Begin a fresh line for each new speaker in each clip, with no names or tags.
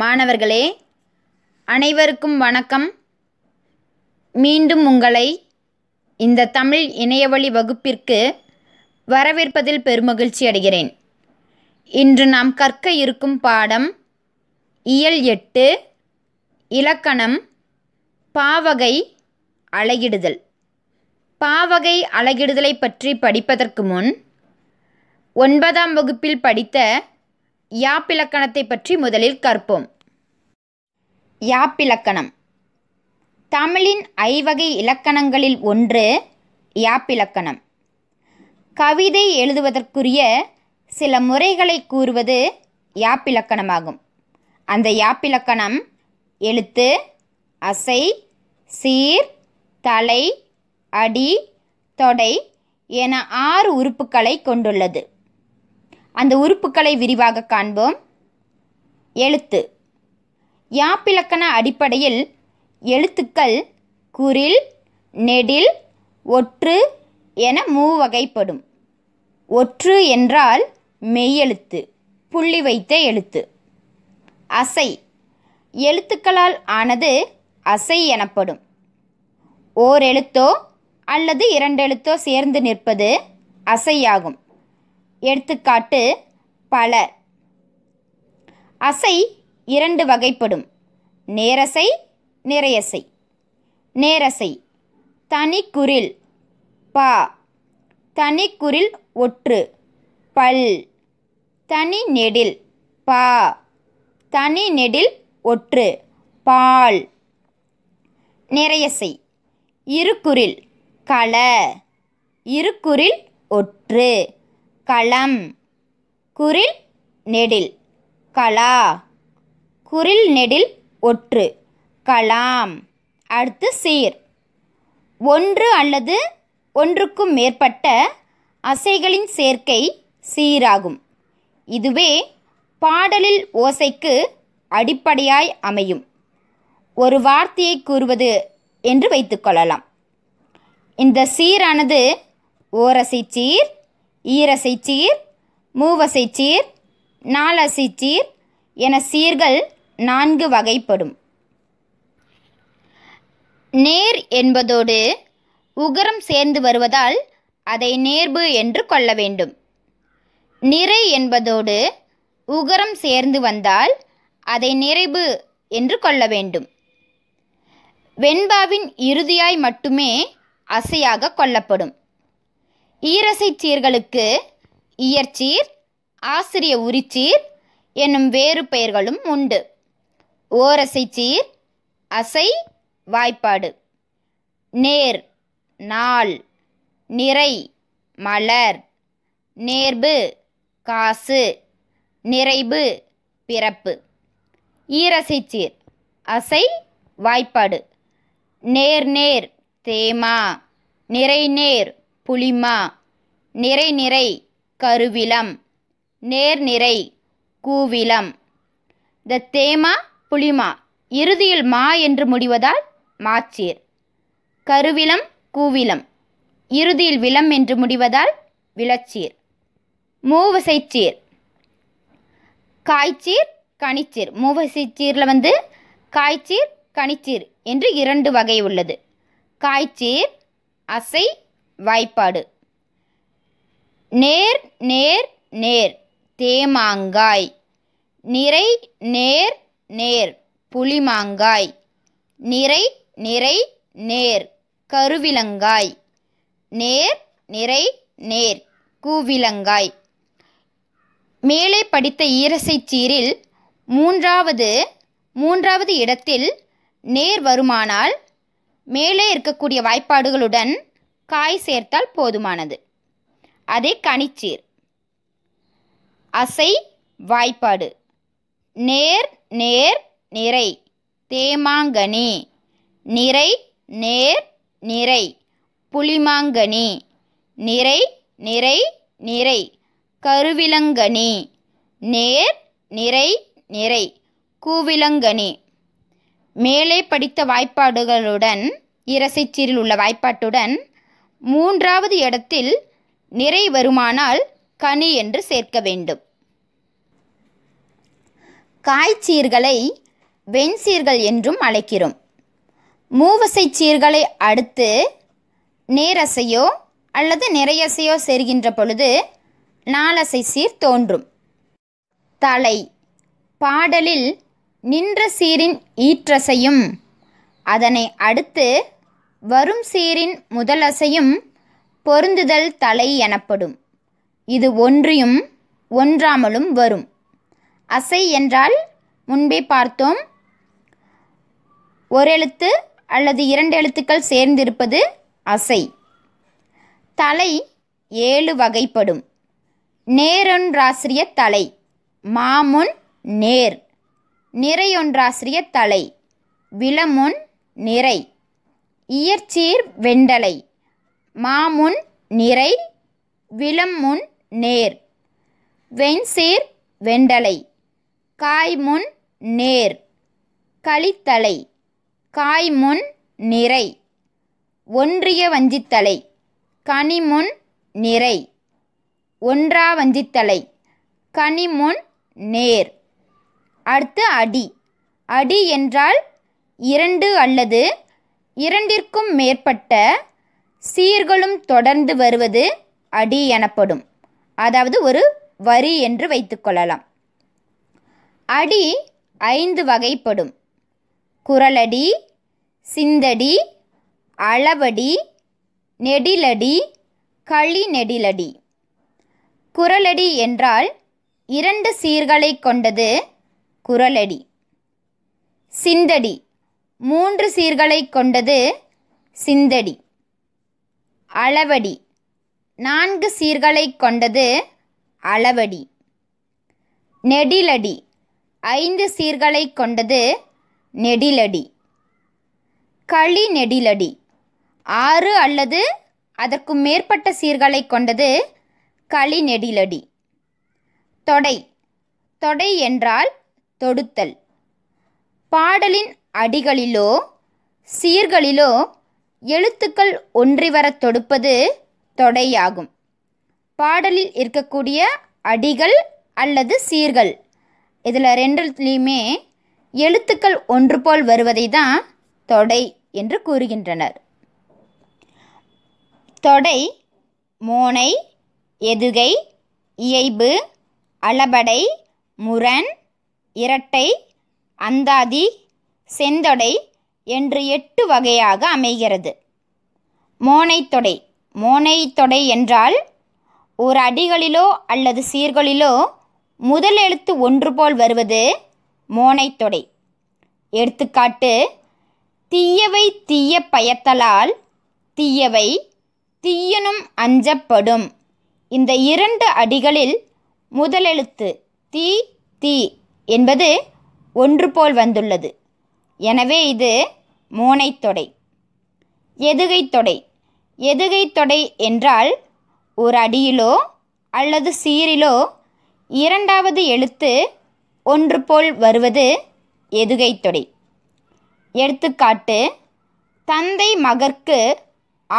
மாணவர்களே அனைவருக்கும் வணக்கம் மீண்டும் உங்களை இந்த தமிழ் இணையவழி வகுப்பிற்கு வரவேற்பதில் பெருமகிழ்ச்சி அடைகிறேன் இன்று நாம் கற்க இருக்கும் பாடம் இயல் எட்டு இலக்கணம் பாவகை அழகிடுதல் பாவகை அழகிடுதலை பற்றி படிப்பதற்கு முன் ஒன்பதாம் வகுப்பில் படித்த யாப்பிலக்கணத்தை பற்றி முதலில் கற்போம் யாப்பிலக்கணம் தமிழின் ஐவகை இலக்கணங்களில் ஒன்று யாப்பிலக்கணம் கவிதை எழுதுவதற்குரிய சில முறைகளை கூறுவது யாப்பிலக்கணமாகும் அந்த யாப்பிலக்கணம் எழுத்து அசை சீர் தலை அடி தொடை என ஆறு உறுப்புகளை கொண்டுள்ளது அந்த உறுப்புகளை விரிவாக காண்போம் எழுத்து யாப்பிலக்கண அடிப்படையில் எழுத்துக்கள் குரில் நெடில் ஒற்று என மூ வகைப்படும் ஒற்று என்றால் மெய்யெழுத்து புள்ளி வைத்த எழுத்து அசை எழுத்துக்களால் ஆனது அசை எனப்படும் ஓர் எழுத்தோ அல்லது இரண்டெழுத்தோ சேர்ந்து நிற்பது அசையாகும் எடுத்துக்காட்டு பல அசை இரண்டு வகைப்படும் நேரசை நிறையசை நேரசை தனிக்குரில் பா தனிக்குரில் ஒற்று பல் தனி நெடில் பா தனி நெடில் ஒற்று பால் நிறையசை இருக்குறில் கள இருக்குறில் ஒற்று களம் குரில் நெடில் கலா குரில் நெடில் ஒற்று கலாம் அடுத்து சீர் ஒன்று அல்லது ஒன்றுக்கும் மேற்பட்ட அசைகளின் சேர்க்கை சீராகும் இதுவே பாடலில் ஓசைக்கு அடிப்படையாய் அமையும் ஒரு வார்த்தையை கூறுவது என்று வைத்துக்கொள்ளலாம் இந்த சீரானது ஓரசை சீர் ஈரசைச்சீர் மூவசைச்சீர் நாலசைச்சீர் என சீர்கள் நான்கு வகைப்படும் நேர் என்பதோடு உகரம் சேர்ந்து வருவதால் அதை நேர்பு என்று கொள்ள வேண்டும் நிறை என்பதோடு உகரம் சேர்ந்து வந்தால் அதை நிறைவு என்று கொள்ள வேண்டும் வெண்பாவின் இறுதியாய் மட்டுமே அசையாக கொள்ளப்படும் ஈரசைச் சீர்களுக்கு இயற்சீர் ஆசிரிய உரிச்சீர் என்னும் வேறு பெயர்களும் உண்டு சீர் அசை வாய்ப்பாடு நேர் நாள் நிறை மலர் நேர்பு காசு நிறைவு பிறப்பு சீர் அசை வாய்ப்பாடு நேர் நேர் தேமா நிறைநேர் புளிமா நிறை கருவிலம் நேர் நிறை கூவிலம் த தேமா புளிமா இறுதியில் மா என்று முடிவதால் மாச்சீர் கருவிலம் கூவிலம் இறுதியில் விலம் என்று முடிவதால் விளச்சீர் மூவசைச்சீர் காய்ச்சீர் கனிச்சீர் மூவசைச்சீரில் வந்து காய்ச்சீர் கனிச்சீர் என்று இரண்டு வகை உள்ளது காய்ச்சீர் அசை வாய்ப்பாடு நேர் நேர் நேர் தேமாங்காய் நிறை நேர் நேர் புளிமாங்காய் நிறை நிறை நேர் கருவிலங்காய் நேர் நிறை நேர் கூவிலங்காய் மேலே படித்த ஈரசை சீரில் மூன்றாவது மூன்றாவது இடத்தில் நேர் வருமானால் மேலே இருக்கக்கூடிய வாய்ப்பாடுகளுடன் காய் சேர்த்தால் போதுமானது அதே கனிச்சீர் அசை வாய்ப்பாடு நேர் நேர் நிறை தேமாங்கனி நிறை நேர் நிறை புளிமாங்கனி நிறை நிறை நிறை கருவிலங்கனி நேர் நிறை நிறை கூவிலங்கனி மேலே படித்த வாய்ப்பாடுகளுடன் இரசைச்சீரில் உள்ள வாய்ப்பாட்டுடன் மூன்றாவது இடத்தில் நிறை வருமானால் கனி என்று சேர்க்க வேண்டும் காய்ச்சீர்களை வெண்சீர்கள் என்றும் அழைக்கிறோம் மூவசை சீர்களை அடுத்து நேரசையோ அல்லது நிறையசையோ சேர்கின்ற பொழுது நாலசை சீர் தோன்றும் தலை பாடலில் நின்ற சீரின் ஈற்றசையும் அதனை அடுத்து வரும் சீரின் முதலசையும் பொருந்துதல் தலை எனப்படும் இது ஒன்றியும் ஒன்றாமலும் வரும் அசை என்றால் முன்பே பார்த்தோம் ஒரு எழுத்து அல்லது இரண்டு எழுத்துக்கள் சேர்ந்திருப்பது அசை தலை ஏழு வகைப்படும் நேரொன்றாசிரிய தலை மாமுன் நேர் நிறையொன்றாசிரிய தலை விலமுன் நிறை இயற்சீர் வெண்டலை மாமுன் நிறை விளம்முன் நேர் வெண்சீர் வெண்டலை காய்முன் நேர் களித்தலை காய்முன் நிறை ஒன்றிய வஞ்சித்தலை கனிமுன் நிறை ஒன்றா வஞ்சித்தலை கனிமுன் நேர் அடுத்து அடி அடி என்றால் இரண்டு அல்லது இரண்டிற்கும் மேற்பட்ட சீர்களும் தொடர்ந்து வருவது அடி எனப்படும் அதாவது ஒரு வரி என்று வைத்துக்கொள்ளலாம் அடி ஐந்து வகைப்படும் குரலடி சிந்தடி அளவடி நெடிலடி களி நெடிலடி குரலடி என்றால் இரண்டு சீர்களை கொண்டது குரலடி சிந்தடி மூன்று சீர்களை கொண்டது சிந்தடி அளவடி நான்கு சீர்களை கொண்டது அளவடி நெடிலடி ஐந்து சீர்களை கொண்டது நெடிலடி களி நெடிலடி ஆறு அல்லது அதற்கு மேற்பட்ட சீர்களை கொண்டது களி நெடிலடி தொடை தொடை என்றால் தொடுத்தல் பாடலின் அடிகளிலோ சீர்களிலோ எழுத்துக்கள் ஒன்றி தொடுப்பது தொடையாகும் பாடலில் இருக்கக்கூடிய அடிகள் அல்லது சீர்கள் இதில் ரெண்டுலேயுமே எழுத்துக்கள் ஒன்று போல் வருவதை தான் தொடை என்று கூறுகின்றனர் தொடை மோனை எதுகை இயைபு அளபடை முரண் இரட்டை அந்தாதி செந்தொடை என்று எட்டு வகையாக அமைகிறது மோனைத்தொடை மோனைத்தொடை என்றால் ஒரு அடிகளிலோ அல்லது சீர்களிலோ முதல் எழுத்து ஒன்று போல் வருவது மோனைத்தொடை எடுத்துக்காட்டு தீயவை தீய பயத்தலால் தீயவை தீயனும் அஞ்சப்படும் இந்த இரண்டு அடிகளில் முதலெழுத்து தீ தீ என்பது ஒன்று போல் வந்துள்ளது எனவே இது மோனைத்தொடை எதுகைத்தொடை எதுகைத்தொடை என்றால் ஒரு அடியிலோ அல்லது சீரிலோ இரண்டாவது எழுத்து ஒன்று போல் வருவது எதுகைத்தொடை எடுத்துக்காட்டு தந்தை மகற்கு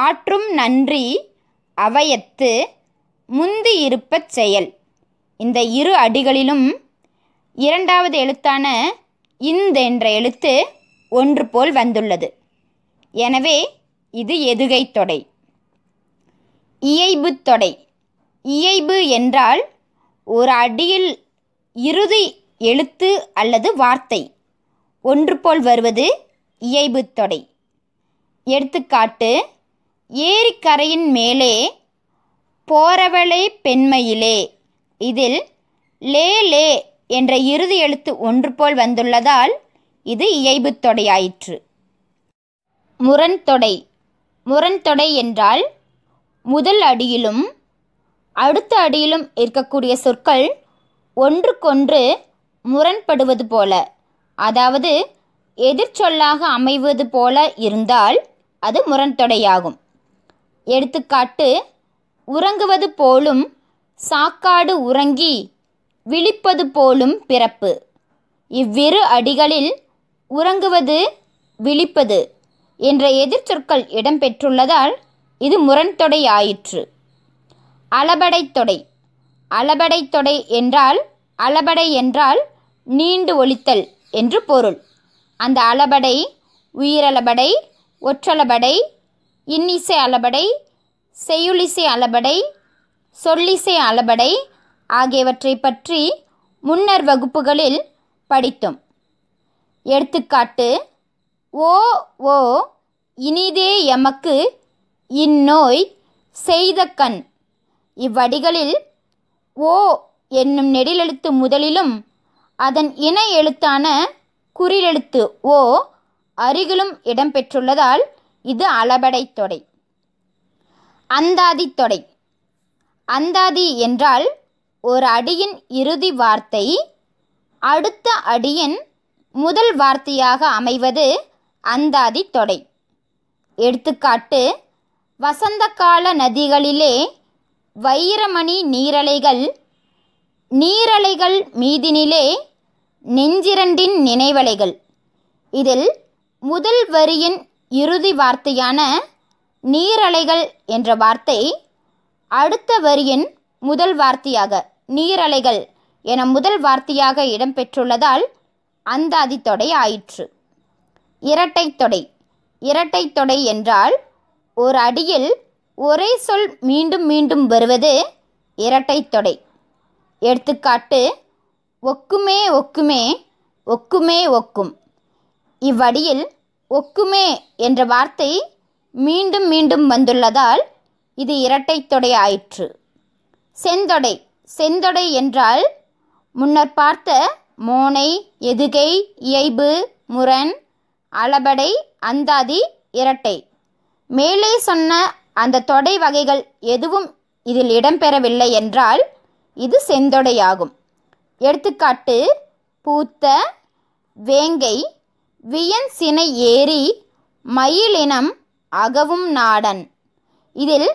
ஆற்றும் நன்றி அவையத்து முந்தி இருப்பச் செயல் இந்த இரு அடிகளிலும் இரண்டாவது எழுத்தான இந்த என்ற எழுத்து ஒன்று போல் வந்துள்ளது எனவே இது எதுகை தொடை இயைபு தொடை இயைபு என்றால் ஒரு அடியில் இறுதி எழுத்து அல்லது வார்த்தை ஒன்று போல் வருவது இயைபு தொடை எடுத்துக்காட்டு ஏரிக்கரையின் மேலே போறவளே பெண்மையிலே இதில் லே லே என்ற இறுதி எழுத்து ஒன்று போல் வந்துள்ளதால் இது இயைபுத் தொடையாயிற்று முரண்தொடை முரண்தொடை என்றால் முதல் அடியிலும் அடுத்த அடியிலும் இருக்கக்கூடிய சொற்கள் ஒன்றுக்கொன்று முரண்படுவது போல அதாவது எதிர்ச்சொல்லாக அமைவது போல இருந்தால் அது முரண்தொடையாகும் எடுத்துக்காட்டு உறங்குவது போலும் சாக்காடு உறங்கி விழிப்பது போலும் பிறப்பு இவ்விரு அடிகளில் உறங்குவது விழிப்பது என்ற எதிர்ச்சொற்கள் இடம்பெற்றுள்ளதால் இது முரண்தொடை ஆயிற்று அளபடைத்தொடை அளபடைத்தொடை என்றால் அளபடை என்றால் நீண்டு ஒழித்தல் என்று பொருள் அந்த அளபடை உயிரளபடை ஒற்றளபடை இன்னிசை அளபடை செய்யுளிசை அளபடை சொல்லிசை அளபடை ஆகியவற்றை பற்றி முன்னர் வகுப்புகளில் படித்தோம் எடுத்துக்காட்டு ஓ ஓ இனிதே எமக்கு இந்நோய் செய்த கண் இவ்வடிகளில் ஓ என்னும் நெடிலெழுத்து முதலிலும் அதன் இணை எழுத்தான குறிலெழுத்து ஓ அருகிலும் இடம்பெற்றுள்ளதால் இது அளபடை தொடை அந்தாதி தொடை அந்தாதி என்றால் ஒரு அடியின் இறுதி வார்த்தை அடுத்த அடியின் முதல் வார்த்தையாக அமைவது அந்தாதி தொடை எடுத்துக்காட்டு வசந்தகால நதிகளிலே வைரமணி நீரலைகள் நீரலைகள் மீதினிலே நெஞ்சிரண்டின் நினைவலைகள் இதில் முதல் வரியின் இறுதி வார்த்தையான நீரலைகள் என்ற வார்த்தை அடுத்த வரியின் முதல் வார்த்தையாக நீரலைகள் என முதல் வார்த்தையாக இடம்பெற்றுள்ளதால் அந்தாதி தொடை ஆயிற்று இரட்டை தொடை இரட்டை தொடை என்றால் ஒரு அடியில் ஒரே சொல் மீண்டும் மீண்டும் வருவது இரட்டை தொடை எடுத்துக்காட்டு ஒக்குமே ஒக்குமே ஒக்குமே ஒக்கும் இவ்வடியில் ஒக்குமே என்ற வார்த்தை மீண்டும் மீண்டும் வந்துள்ளதால் இது இரட்டை தொடை ஆயிற்று செந்தொடை செந்தொடை என்றால் முன்னர் பார்த்த மோனை எதுகை இயைபு முரண் அளபடை அந்தாதி இரட்டை மேலே சொன்ன அந்த தொடை வகைகள் எதுவும் இதில் இடம்பெறவில்லை என்றால் இது செந்தொடையாகும் எடுத்துக்காட்டு பூத்த வேங்கை வியன் சினை ஏறி மயிலினம் அகவும் நாடன் இதில்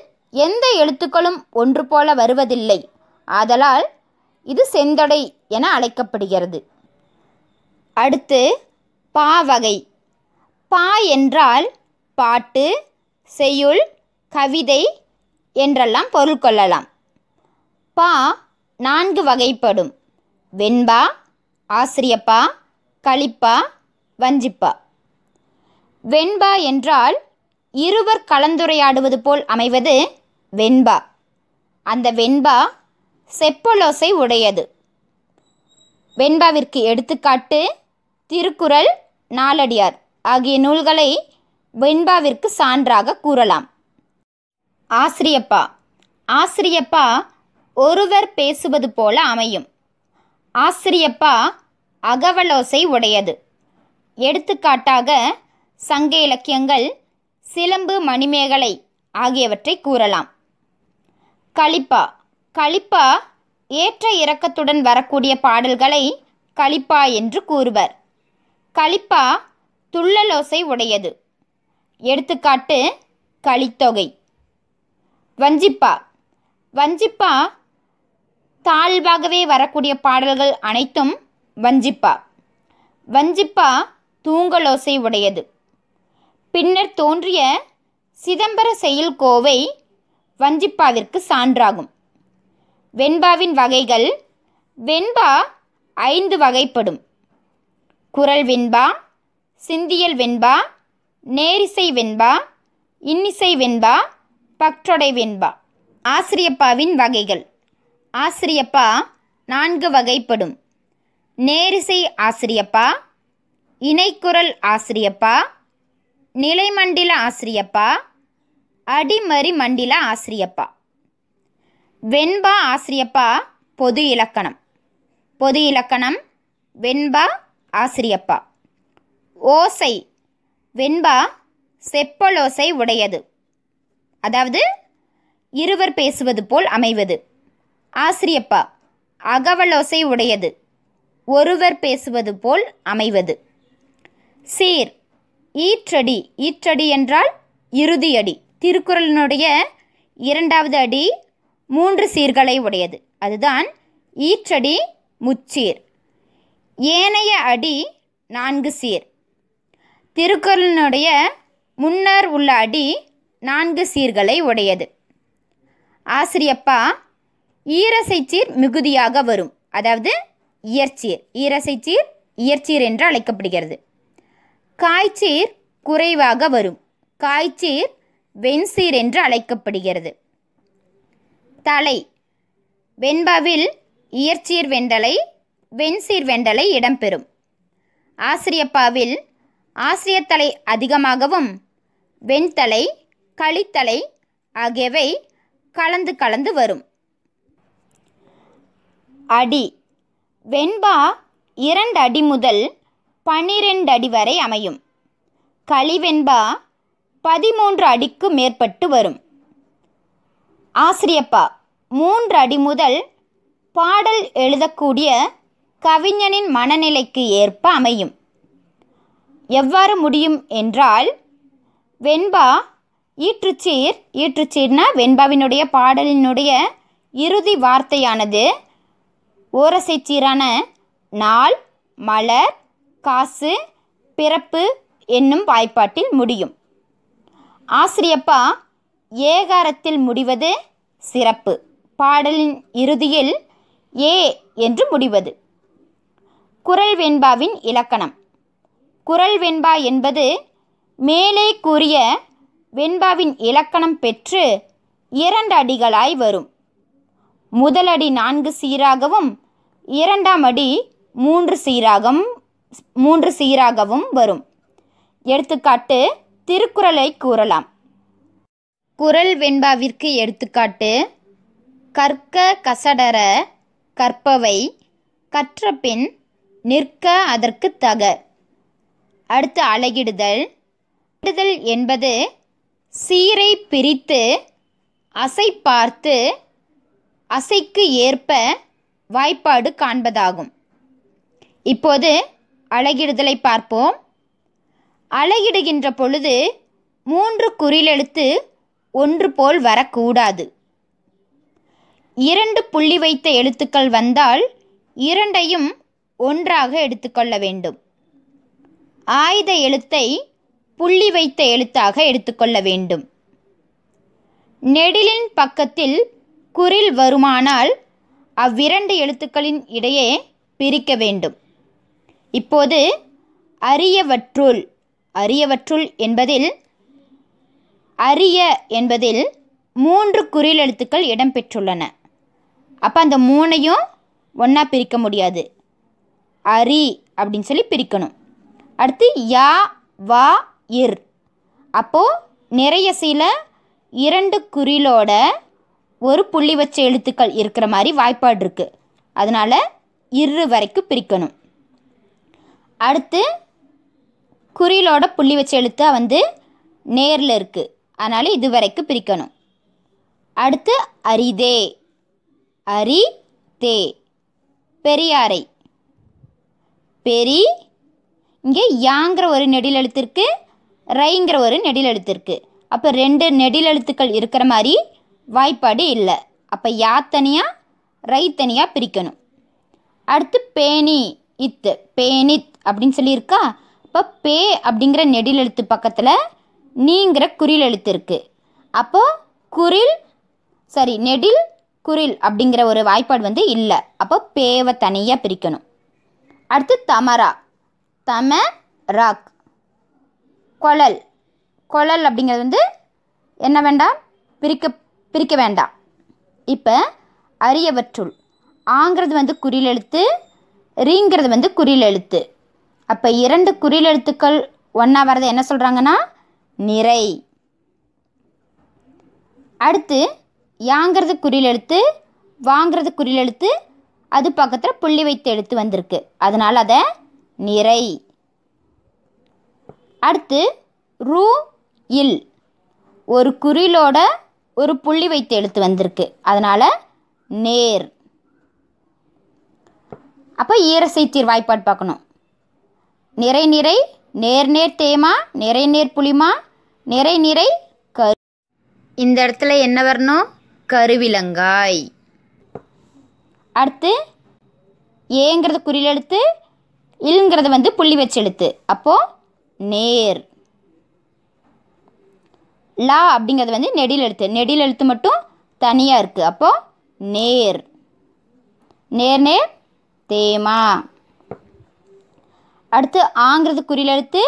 எந்த எழுத்துக்களும் ஒன்று போல வருவதில்லை ஆதலால் இது செந்தொடை என அழைக்கப்படுகிறது அடுத்து பா வகை பா என்றால் பாட்டு செய்யுள் கவிதை என்றெல்லாம் பொருள் கொள்ளலாம் பா நான்கு வகைப்படும் வெண்பா ஆசிரியப்பா களிப்பா வஞ்சிப்பா வெண்பா என்றால் இருவர் கலந்துரையாடுவது போல் அமைவது வெண்பா அந்த வெண்பா செப்பலோசை உடையது வெண்பாவிற்கு எடுத்துக்காட்டு திருக்குறள் நாலடியார் ஆகிய நூல்களை வெண்பாவிற்கு சான்றாக கூறலாம் ஆசிரியப்பா ஆசிரியப்பா ஒருவர் பேசுவது போல அமையும் ஆசிரியப்பா அகவலோசை உடையது எடுத்துக்காட்டாக சங்க இலக்கியங்கள் சிலம்பு மணிமேகலை ஆகியவற்றை கூறலாம் கலிப்பா கலிப்பா ஏற்ற இறக்கத்துடன் வரக்கூடிய பாடல்களை கலிப்பா என்று கூறுவர் கலிப்பா துள்ளலோசை உடையது எடுத்துக்காட்டு களித்தொகை வஞ்சிப்பா வஞ்சிப்பா தாழ்வாகவே வரக்கூடிய பாடல்கள் அனைத்தும் வஞ்சிப்பா வஞ்சிப்பா தூங்கலோசை உடையது பின்னர் தோன்றிய சிதம்பர செயல் கோவை வஞ்சிப்பாவிற்கு சான்றாகும் வெண்பாவின் வகைகள் வெண்பா ஐந்து வகைப்படும் குரல் வெண்பா சிந்தியல் வெண்பா நேரிசை வெண்பா இன்னிசை வெண்பா பற்றொடை வெண்பா ஆசிரியப்பாவின் வகைகள் ஆசிரியப்பா நான்கு வகைப்படும் நேரிசை ஆசிரியப்பா இணைக்குரல் ஆசிரியப்பா நிலைமண்டில ஆசிரியப்பா அடிமறி மண்டில ஆசிரியப்பா வெண்பா ஆசிரியப்பா பொது இலக்கணம் பொது இலக்கணம் வெண்பா ஆசிரியப்பா ஓசை வெண்பா செப்பலோசை உடையது அதாவது இருவர் பேசுவது போல் அமைவது ஆசிரியப்பா அகவலோசை உடையது ஒருவர் பேசுவது போல் அமைவது சீர் ஈற்றடி ஈற்றடி என்றால் இறுதியடி திருக்குறளினுடைய இரண்டாவது அடி மூன்று சீர்களை உடையது அதுதான் ஈற்றடி முச்சீர் ஏனைய அடி நான்கு சீர் திருக்குறளினுடைய முன்னர் உள்ள அடி நான்கு சீர்களை உடையது ஆசிரியப்பா ஈரசை சீர் மிகுதியாக வரும் அதாவது இயற்சீர் ஈரசை சீர் இயற்சீர் என்று அழைக்கப்படுகிறது காய்ச்சீர் குறைவாக வரும் காய்ச்சீர் வெண்சீர் என்று அழைக்கப்படுகிறது தலை வெண்பாவில் இயற்சீர் வெண்டலை வெண்சீர் வெண்டலை இடம்பெறும் ஆசிரியப்பாவில் ஆசிரியத்தலை அதிகமாகவும் வெண்தலை களித்தலை ஆகியவை கலந்து கலந்து வரும் அடி வெண்பா இரண்டு அடி முதல் பன்னிரெண்டு அடி வரை அமையும் களிவெண்பா பதிமூன்று அடிக்கு மேற்பட்டு வரும் ஆசிரியப்பா மூன்று அடி முதல் பாடல் எழுதக்கூடிய கவிஞனின் மனநிலைக்கு ஏற்ப அமையும் எவ்வாறு முடியும் என்றால் வெண்பா ஈற்றுச்சீர் ஈற்றுச்சீர்னா வெண்பாவினுடைய பாடலினுடைய இறுதி வார்த்தையானது ஓரசை சீரான நாள் மலர் காசு பிறப்பு என்னும் வாய்ப்பாட்டில் முடியும் ஆசிரியப்பா ஏகாரத்தில் முடிவது சிறப்பு பாடலின் இறுதியில் ஏ என்று முடிவது குரல் வெண்பாவின் இலக்கணம் குரல் வெண்பா என்பது மேலே கூறிய வெண்பாவின் இலக்கணம் பெற்று இரண்டு அடிகளாய் வரும் முதலடி நான்கு சீராகவும் இரண்டாம் அடி மூன்று சீராகவும் மூன்று சீராகவும் வரும் எடுத்துக்காட்டு திருக்குறளை கூறலாம் குரல் வெண்பாவிற்கு எடுத்துக்காட்டு கற்க கசடர கற்பவை கற்றபின் நிற்க அதற்கு தக அடுத்து அழகிடுதல் இடுதல் என்பது சீரை பிரித்து அசை பார்த்து அசைக்கு ஏற்ப வாய்ப்பாடு காண்பதாகும் இப்போது அழகிடுதலை பார்ப்போம் அலையிடுகின்ற பொழுது மூன்று குறிலெழுத்து ஒன்று போல் வரக்கூடாது இரண்டு புள்ளி வைத்த எழுத்துக்கள் வந்தால் இரண்டையும் ஒன்றாக எடுத்துக்கொள்ள வேண்டும் ஆயுத எழுத்தை புள்ளி வைத்த எழுத்தாக எடுத்துக்கொள்ள வேண்டும் நெடிலின் பக்கத்தில் குறில் வருமானால் அவ்விரண்டு எழுத்துக்களின் இடையே பிரிக்க வேண்டும் இப்போது அரியவற்றுள் அரியவற்றுள் என்பதில் அரிய என்பதில் மூன்று குறில் எழுத்துக்கள் இடம்பெற்றுள்ளன அப்போ அந்த மூணையும் ஒன்றா பிரிக்க முடியாது அரி அப்படின்னு சொல்லி பிரிக்கணும் அடுத்து யா வா இர் அப்போது நிறைய சில இரண்டு குறிலோட ஒரு புள்ளி வச்ச எழுத்துக்கள் இருக்கிற மாதிரி வாய்ப்பாடு இருக்குது அதனால் இரு வரைக்கும் பிரிக்கணும் அடுத்து குறியிலோட புள்ளி வச்ச எழுத்தாக வந்து நேரில் இருக்குது அதனால் இது வரைக்கும் பிரிக்கணும் அடுத்து அரிதே அரி தே பெரியாரை பெரி இங்கே யாங்கிற ஒரு நெடில் எழுத்திருக்கு இருக்குது ரைங்கிற ஒரு நெடில் எழுத்திருக்கு இருக்குது அப்போ ரெண்டு நெடில் எழுத்துக்கள் இருக்கிற மாதிரி வாய்ப்பாடு இல்லை அப்போ யா தனியாக ரை தனியாக பிரிக்கணும் அடுத்து பேணி இத்து பேணித் அப்படின்னு சொல்லியிருக்கா இப்போ பே அப்படிங்கிற நெடில் எழுத்து பக்கத்தில் நீங்கிற குரில் எழுத்து இருக்குது அப்போது குரில் சாரி நெடில் குரில் அப்படிங்கிற ஒரு வாய்ப்பாடு வந்து இல்லை அப்போ பேவை தனியாக பிரிக்கணும் அடுத்து தமரா தம ராக் கொழல் கொழல் அப்படிங்கிறது வந்து என்ன வேண்டாம் பிரிக்க பிரிக்க வேண்டாம் இப்போ அரியவற்றுள் ஆங்கிறது வந்து குரில் எழுத்து ரீங்கிறது வந்து குறில் எழுத்து அப்போ இரண்டு குறில் எழுத்துக்கள் ஒன்றா வரது என்ன சொல்கிறாங்கன்னா நிறை அடுத்து யாங்கிறது குறில் எழுத்து வாங்கிறது குறில் எழுத்து அது பக்கத்தில் புள்ளி வைத்த எழுத்து வந்திருக்கு அதனால் அதை நிறை அடுத்து ரூ இல் ஒரு குறிலோட ஒரு புள்ளி வைத்த எழுத்து வந்திருக்கு அதனால் நேர் அப்போ ஈரசை தீர்வாய்ப்பாடு பார்க்கணும் நிறை நிறை நேர் நேர் தேமா நிறை நேர் புளிமா நிறை நிறை கரு இந்த இடத்துல என்ன வரணும் கருவிலங்காய் அடுத்து ஏங்கிறது குறியில் எழுத்து இல்ங்கிறது வந்து புள்ளி வச்சு எழுத்து அப்போது நேர் லா அப்படிங்கிறது வந்து நெடில் எழுத்து நெடில் எழுத்து மட்டும் தனியாக இருக்குது அப்போது நேர் நேர் நேர் தேமா அடுத்து ஆங்கிறது குறியில் எழுத்து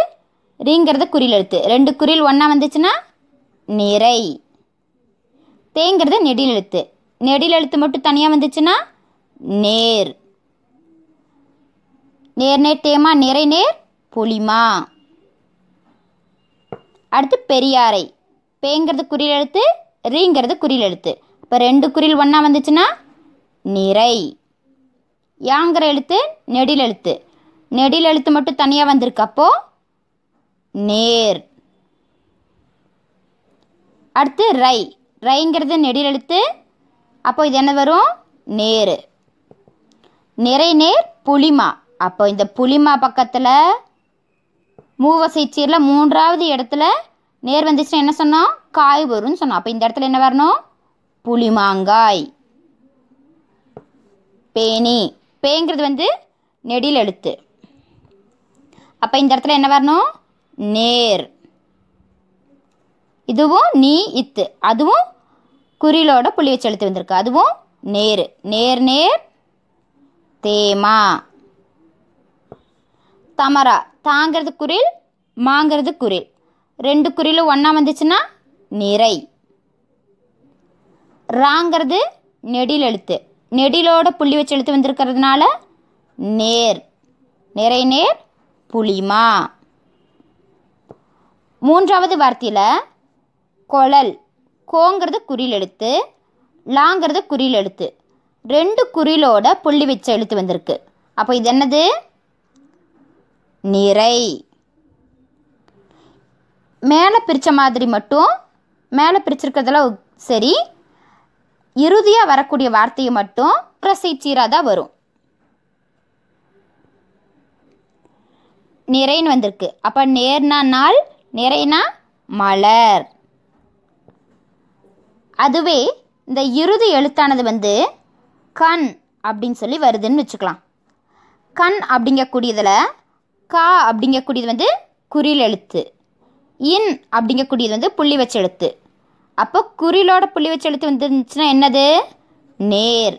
ரீங்கிறது குறியில் எழுத்து ரெண்டு குறியில் ஒன்றா வந்துச்சுன்னா நிறை தேங்கிறது நெடில் எழுத்து நெடில் எழுத்து மட்டும் தனியாக வந்துச்சுன்னா நேர் நேர் நேர் தேமா நிறை நேர் புலிமா அடுத்து பெரியாரை பேங்கிறது குறியில் எழுத்து ரீங்கிறது குறியில் எழுத்து இப்போ ரெண்டு குறியில் ஒன்றா வந்துச்சுன்னா நிறை யாங்கிற எழுத்து நெடில் எழுத்து நெடில் எழுத்து மட்டும் தனியாக வந்திருக்கு அப்போ நேர் அடுத்து ரை ரைங்கிறது நெடில் எழுத்து அப்போ இது என்ன வரும் நேரு நிறை நேர் புளிமா அப்போ இந்த புளிமா பக்கத்தில் மூவசை சீரில் மூன்றாவது இடத்துல நேர் வந்துச்சுன்னா என்ன சொன்னோம் காய் வரும்னு சொன்னோம் அப்போ இந்த இடத்துல என்ன வரணும் புளிமாங்காய் பேணி பேங்கிறது வந்து நெடில் எழுத்து அப்போ இந்த இடத்துல என்ன வரணும் நேர் இதுவும் நீ இத்து அதுவும் குறிலோட புள்ளி வச்சு எழுத்து வந்திருக்கு அதுவும் நேர் நேர் நேர் தேமா தமரா தாங்கிறது குரில் மாங்கிறது குரில் ரெண்டு குறிலும் ஒன்றா வந்துச்சுன்னா நிறை ராங்கிறது நெடில் எழுத்து நெடிலோட புள்ளி வச்சு எழுத்து வந்திருக்கிறதுனால நேர் நிறை நேர் புளிமா மூன்றாவது வார்த்தையில் கொழல் கோங்கிறது குறில் எழுத்து லாங்கிறது குறியில் எழுத்து ரெண்டு குறிலோட புள்ளி வச்ச எழுத்து வந்திருக்கு அப்போ இது என்னது நிறை மேலே பிரித்த மாதிரி மட்டும் மேலே பிரிச்சிருக்கிறதெல்லாம் சரி இறுதியாக வரக்கூடிய வார்த்தையை மட்டும் பிரசை சீராக தான் வரும் நிறைன்னு வந்திருக்கு அப்போ நேர்னா நாள் நிறைனா மலர் அதுவே இந்த இறுதி எழுத்தானது வந்து கண் அப்படின்னு சொல்லி வருதுன்னு வச்சுக்கலாம் கண் அப்படிங்கக்கூடியதில் கா அப்படிங்கக்கூடியது வந்து குறில் எழுத்து இன் அப்படிங்கக்கூடியது வந்து புள்ளி வச்ச எழுத்து அப்போ குரிலோட புள்ளி வச்ச எழுத்து வந்துருந்துச்சுன்னா என்னது நேர்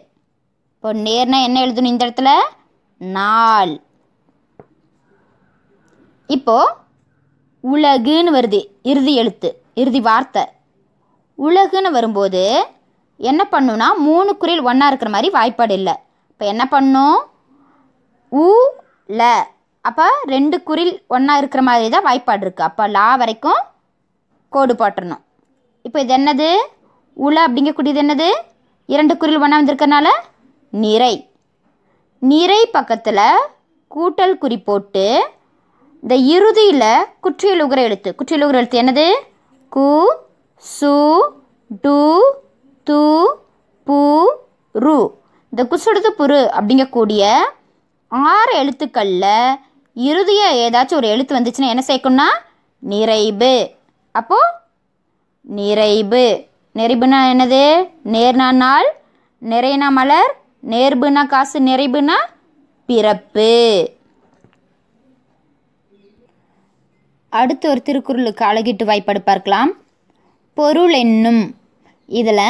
இப்போ நேர்னால் என்ன எழுதணும் இந்த இடத்துல நாள் இப்போ உலகுன்னு வருது இறுதி எழுத்து இறுதி வார்த்தை உலகுன்னு வரும்போது என்ன பண்ணுன்னா மூணு குரில் ஒன்றா இருக்கிற மாதிரி வாய்ப்பாடு இல்லை இப்போ என்ன பண்ணும் ஊ ல அப்போ ரெண்டு குரில் ஒன்றா இருக்கிற மாதிரி தான் வாய்ப்பாடு இருக்குது அப்போ லா வரைக்கும் கோடு போட்டுடணும் இப்போ இது என்னது உல அப்படிங்கக்கூடியது என்னது இரண்டு குரில் ஒன்றா வந்திருக்கனால நிறை நிறை பக்கத்தில் கூட்டல் குறி போட்டு இந்த இறுதியில் குற்றியலுகிற எழுத்து குற்றியலுகிற எழுத்து என்னது கு சு டு து பு ரு இந்த குசுடுத்து புரு அப்படிங்கக்கூடிய ஆறு எழுத்துக்களில் இறுதியாக ஏதாச்சும் ஒரு எழுத்து வந்துச்சுன்னா என்ன சேர்க்கணும்னா நிறைவு அப்போது நிறைவு நெறிபுனா என்னது நேர்னா நாள் நிறைனா மலர் நேர்புனா காசு நிறைபுனா பிறப்பு அடுத்து ஒரு திருக்குறளுக்கு அழகிட்டு வாய்ப்பாடு பார்க்கலாம் பொருள் என்னும் இதில்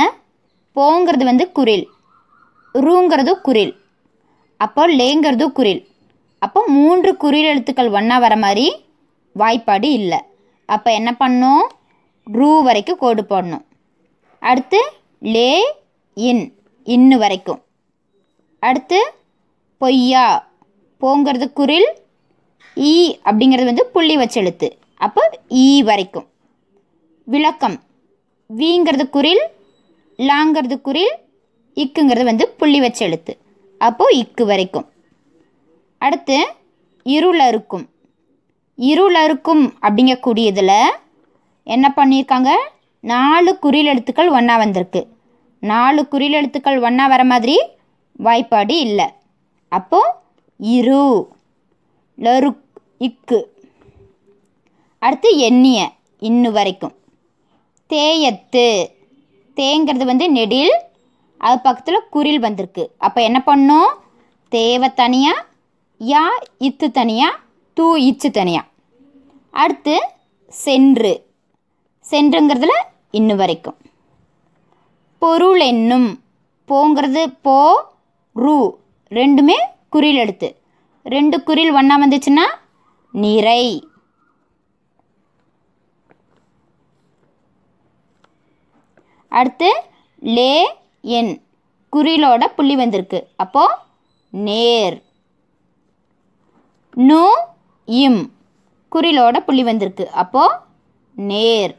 போங்கிறது வந்து குரில் ரூங்கிறதும் குரில் அப்போ லேங்கிறதும் குரில் அப்போ மூன்று குறில் எழுத்துக்கள் ஒன்றா வர மாதிரி வாய்ப்பாடு இல்லை அப்போ என்ன பண்ணும் ரூ வரைக்கும் கோடு போடணும் அடுத்து லே இன் இன்னு வரைக்கும் அடுத்து பொய்யா போங்கிறது குரில் ஈ அப்படிங்கிறது வந்து புள்ளி வச்செழுத்து எழுத்து அப்போ ஈ வரைக்கும் விளக்கம் வீங்கிறது குரில் லாங்கிறது குரில் இக்குங்கிறது வந்து புள்ளி வச்செழுத்து எழுத்து அப்போது இக்கு வரைக்கும் அடுத்து இருளறுக்கும் இருளறுக்கும் அப்படிங்கக்கூடியதில் என்ன பண்ணியிருக்காங்க நாலு குறில் எழுத்துக்கள் ஒன்றா வந்திருக்கு நாலு குறில் எழுத்துக்கள் ஒன்றா வர மாதிரி வாய்ப்பாடு இல்லை அப்போது இரு லருக் இக்கு அடுத்து எண்ணிய இன்னு வரைக்கும் தேயத்து தேங்கிறது வந்து நெடில் அது பக்கத்தில் குரில் வந்திருக்கு அப்போ என்ன பண்ணும் தேவை தனியாக யா இத்து தனியாக தூ இச்சு தனியாக அடுத்து சென்று சென்றுங்கிறதுல இன்னு வரைக்கும் பொருள் என்னும் போங்கிறது போ ரூ ரெண்டுமே குறில் எடுத்து ரெண்டு குறில் ஒன்றா வந்துச்சுன்னா நிறை அடுத்து லே என் குறிலோட புள்ளி வந்திருக்கு அப்போ நேர் நு இம் குறிலோட புள்ளி வந்திருக்கு அப்போ நேர்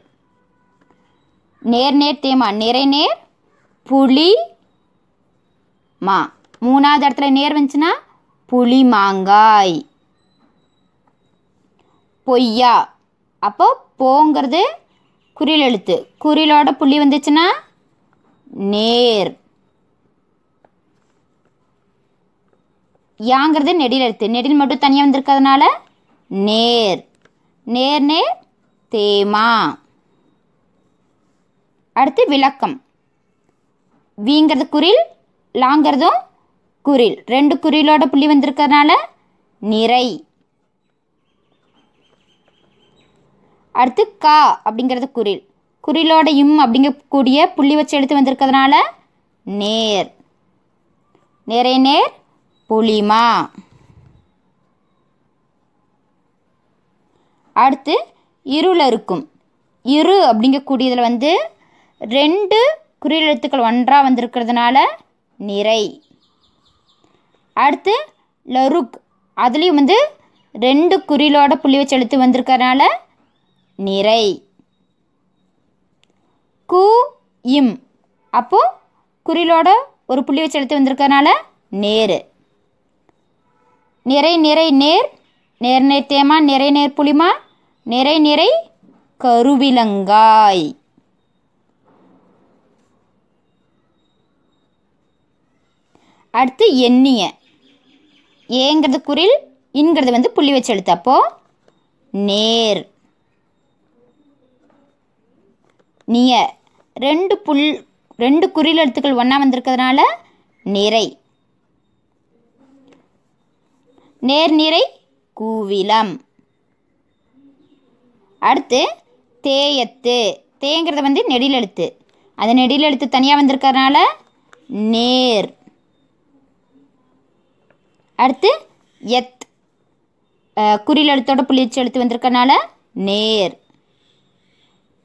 நேர் நேர் தேமா நிறை நேர் புளி மா மூணாவது இடத்துல நேர் வந்துச்சுன்னா புளி மாங்காய் பொய்யா அப்போ போங்கிறது குரில் எழுத்து குறிலோட புள்ளி வந்துச்சுன்னா நேர் யாங்கிறது நெடில் எழுத்து நெடில் மட்டும் தனியாக வந்திருக்கிறதுனால நேர் நேர் நேர் தேமா அடுத்து விளக்கம் வீங்கிறது குரில் லாங்கிறதும் குரில் ரெண்டு குறிலோட புள்ளி வந்திருக்கிறதுனால நிறை அடுத்து கா அப்படிங்கிறது குரில் குரிலோட இம் அப்படிங்கக்கூடிய புள்ளி வச்சு எடுத்து வந்திருக்கிறதுனால நேர் நேரே நேர் புளிமா அடுத்து இருள் இருக்கும் இரு அப்படிங்கக்கூடியதில் வந்து ரெண்டு குறியெழுத்துக்கள் எழுத்துக்கள் ஒன்றாக வந்திருக்கிறதுனால நிறை அடுத்து லருக் அதுலேயும் வந்து ரெண்டு குறிலோட புள்ளி வச்சு எழுத்து வந்திருக்கிறதுனால நிறை கு இம் அப்போது குறிலோட ஒரு புள்ளி வச்சு எழுத்து வந்திருக்கனால நேரு நிறை நிறை நேர் நேர் நேர் தேமா நிறை நேர் புளிமா நிறை நிறை கருவிலங்காய் அடுத்து எண்ணிய ஏங்கிறது குரில் இன்கிறது வந்து புள்ளி வச்சு அப்போ நேர் நிய ரெண்டு புல் ரெண்டு குறில் எழுத்துக்கள் ஒன்றா வந்திருக்கிறதுனால நிறை நேர்நிறை கூவிலம் அடுத்து தேயத்து தேங்கிறது வந்து நெடில் எழுத்து அது நெடில் எழுத்து தனியாக வந்திருக்கிறதுனால நேர் அடுத்து எத் குறில் எழுத்தோட புளிச்சு எழுத்து வந்திருக்கனால நேர்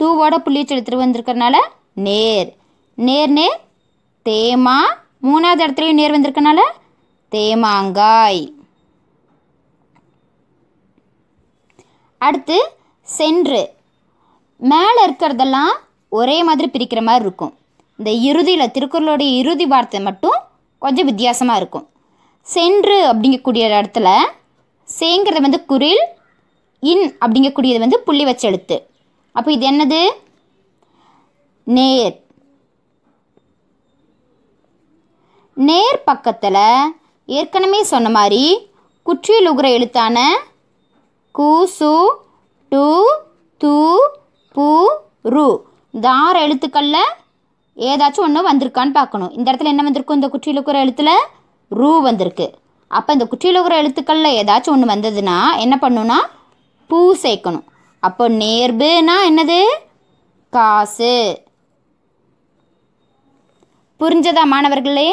தூவோட புள்ளியை சொல்லி திரு வந்திருக்கறனால நேர் நேர் நேர் தேமா மூணாவது இடத்துலையும் நேர் வந்திருக்கனால தேமாங்காய் அடுத்து சென்று மேலே இருக்கிறதெல்லாம் ஒரே மாதிரி பிரிக்கிற மாதிரி இருக்கும் இந்த இறுதியில் திருக்குறளுடைய இறுதி வார்த்தை மட்டும் கொஞ்சம் வித்தியாசமாக இருக்கும் சென்று அப்படிங்கக்கூடிய இடத்துல சேங்கிறது வந்து குரில் இன் அப்படிங்கக்கூடியது வந்து புள்ளி வச்செழுத்து அப்போ இது என்னது நேர் நேர் பக்கத்தில் ஏற்கனவே சொன்ன மாதிரி உகிற எழுத்தான கு சு டு து பு ரு இந்த ஆறு எழுத்துக்களில் ஏதாச்சும் ஒன்று வந்திருக்கான்னு பார்க்கணும் இந்த இடத்துல என்ன வந்திருக்கும் இந்த குற்றியலுகிற எழுத்தில் ரூ வந்திருக்கு அப்போ இந்த குற்றியில் உகிற எழுத்துக்களில் ஏதாச்சும் ஒன்று வந்ததுன்னா என்ன பண்ணுன்னா பூ சேர்க்கணும் அப்போ நேர்புனா என்னது காசு புரிஞ்சதா மாணவர்களே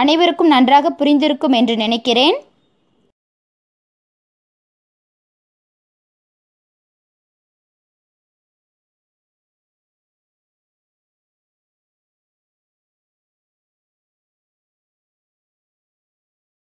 அனைவருக்கும் நன்றாக புரிந்திருக்கும் என்று நினைக்கிறேன்